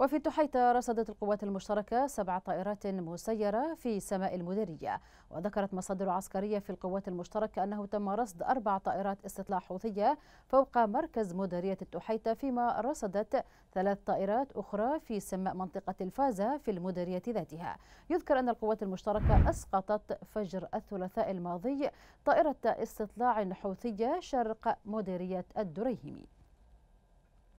وفي تحيطة رصدت القوات المشتركة سبع طائرات مسيرة في سماء المديرية وذكرت مصادر عسكرية في القوات المشتركة أنه تم رصد أربع طائرات استطلاع حوثية فوق مركز مديرية التحيطة فيما رصدت ثلاث طائرات أخرى في سماء منطقة الفازة في المديرية ذاتها يذكر أن القوات المشتركة أسقطت فجر الثلاثاء الماضي طائرة استطلاع حوثية شرق مديرية الدريهمي